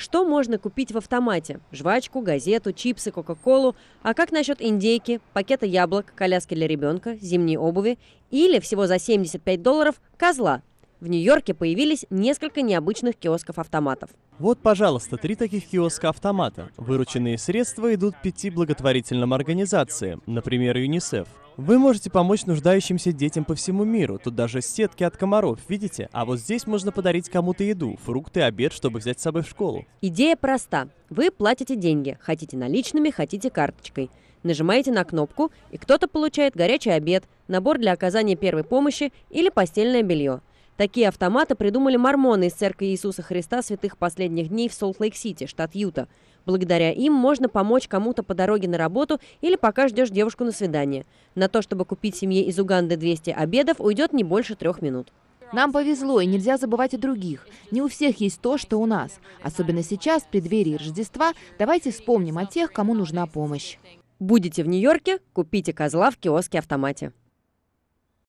Что можно купить в автомате? Жвачку, газету, чипсы, кока-колу. А как насчет индейки, пакета яблок, коляски для ребенка, зимней обуви или всего за 75 долларов козла? В Нью-Йорке появились несколько необычных киосков-автоматов. Вот, пожалуйста, три таких киоска-автомата. Вырученные средства идут пяти благотворительным организациям, например, ЮНИСЕФ. Вы можете помочь нуждающимся детям по всему миру. Тут даже сетки от комаров, видите? А вот здесь можно подарить кому-то еду, фрукты, обед, чтобы взять с собой в школу. Идея проста. Вы платите деньги. Хотите наличными, хотите карточкой. Нажимаете на кнопку, и кто-то получает горячий обед, набор для оказания первой помощи или постельное белье – Такие автоматы придумали мормоны из Церкви Иисуса Христа Святых Последних Дней в Солт-Лейк-Сити, штат Юта. Благодаря им можно помочь кому-то по дороге на работу или пока ждешь девушку на свидание. На то, чтобы купить семье из Уганды 200 обедов, уйдет не больше трех минут. Нам повезло, и нельзя забывать о других. Не у всех есть то, что у нас. Особенно сейчас, в преддверии Рождества, давайте вспомним о тех, кому нужна помощь. Будете в Нью-Йорке? Купите козла в киоске-автомате.